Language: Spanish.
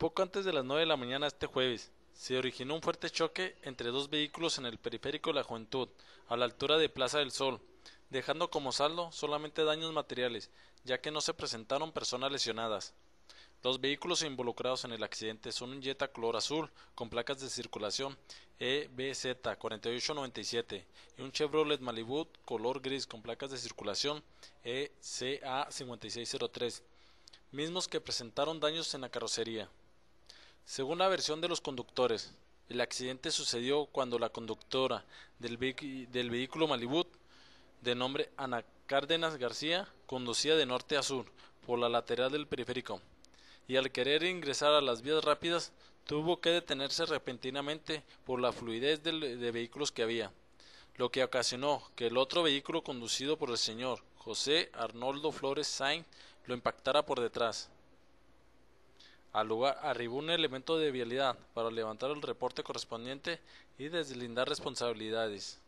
Poco antes de las 9 de la mañana este jueves, se originó un fuerte choque entre dos vehículos en el periférico de la Juventud, a la altura de Plaza del Sol, dejando como saldo solamente daños materiales, ya que no se presentaron personas lesionadas. Los vehículos involucrados en el accidente son un Jetta color azul con placas de circulación EBZ4897 y un Chevrolet Malibu color gris con placas de circulación ECA5603, mismos que presentaron daños en la carrocería. Según la versión de los conductores, el accidente sucedió cuando la conductora del, vehículo Malibut, de nombre Ana Cárdenas García, conducía de norte a sur por la lateral del periférico y al querer ingresar a las vías rápidas tuvo que detenerse repentinamente por la fluidez de, de vehículos que había, lo que ocasionó que el otro vehículo conducido por el señor José Arnoldo Flores Sainz lo impactara por detrás. Al lugar arribó un elemento de vialidad para levantar el reporte correspondiente y deslindar responsabilidades.